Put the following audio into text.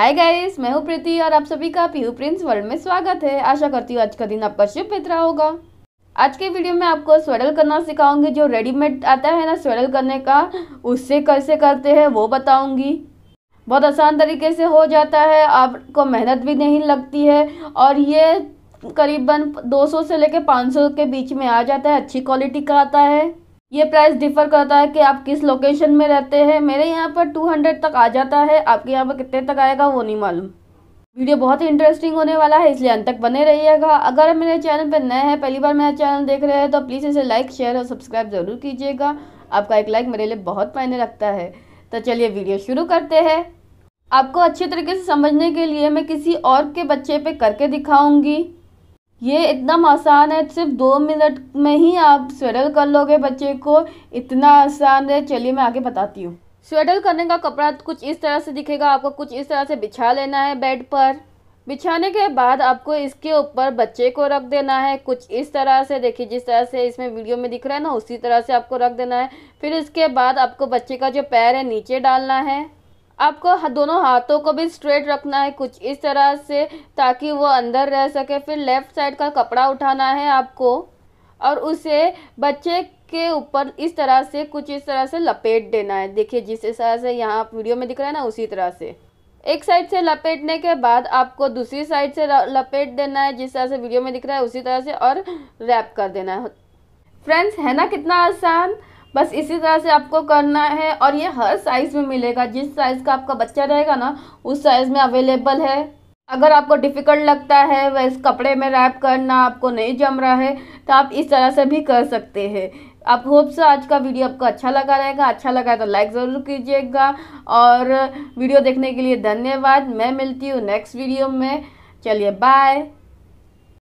hi guys मैं हूँ प्रीति और आप सभी का पीयू प्रिंस वर्ल्ड में स्वागत है आशा करती हूँ आज का दिन आपका शुभ बेहतरा होगा आज के वीडियो में आपको स्वेडल करना सिखाऊंगी जो रेडीमेड आता है ना स्वेडल करने का उससे कैसे करते हैं वो बताऊंगी बहुत आसान तरीके से हो जाता है आपको मेहनत भी नहीं लगती है और ये करीबन 200 से लेकर 500 के बीच में आ जाता है अच्छी क्वालिटी का आता है ये प्राइस डिफर करता है कि आप किस लोकेशन में रहते हैं मेरे यहाँ पर टू हंड्रेड तक आ जाता है आपके यहाँ पर कितने तक आएगा वो नहीं मालूम वीडियो बहुत ही इंटरेस्टिंग होने वाला है इसलिए अंत तक बने रहिएगा अगर आप मेरे चैनल पर नए हैं पहली बार मेरा चैनल देख रहे हैं तो प्लीज़ इसे लाइक शेयर और सब्सक्राइब ज़रूर कीजिएगा आपका एक लाइक मेरे लिए बहुत मायने रखता है तो चलिए वीडियो शुरू करते हैं आपको अच्छे तरीके से समझने के लिए मैं किसी और के बच्चे पे करके दिखाऊंगी ये एकदम आसान है सिर्फ दो मिनट में ही आप स्वेटर कर लोगे बच्चे को इतना आसान है चलिए मैं आगे बताती हूँ स्वेटर करने का कपड़ा कुछ इस तरह से दिखेगा आपको कुछ इस तरह से बिछा लेना है बेड पर बिछाने के बाद आपको इसके ऊपर बच्चे को रख देना है कुछ इस तरह से देखिए जिस तरह से इसमें वीडियो में दिख रहा है ना उसी तरह से आपको रख देना है फिर इसके बाद आपको बच्चे का जो पैर है नीचे डालना है आपको दोनों हाथों को भी स्ट्रेट रखना है कुछ इस तरह से ताकि वो अंदर रह सके फिर लेफ़्ट साइड का कपड़ा उठाना है आपको और उसे बच्चे के ऊपर इस तरह से कुछ इस तरह से लपेट देना है देखिए जिस तरह से यहाँ वीडियो में दिख रहा है ना उसी तरह से एक साइड से लपेटने के बाद आपको दूसरी साइड से लपेट देना है जिस तरह से वीडियो में दिख रहा है उसी तरह से और रैप कर देना है फ्रेंड्स है ना कितना आसान बस इसी तरह से आपको करना है और ये हर साइज़ में मिलेगा जिस साइज़ का आपका बच्चा रहेगा ना उस साइज़ में अवेलेबल है अगर आपको डिफ़िकल्ट लगता है वैसे कपड़े में रैप करना आपको नहीं जम रहा है तो आप इस तरह से भी कर सकते हैं आप होप से आज का वीडियो आपको अच्छा लगा रहेगा अच्छा लगा तो लाइक ज़रूर कीजिएगा और वीडियो देखने के लिए धन्यवाद मैं मिलती हूँ नेक्स्ट वीडियो में चलिए बाय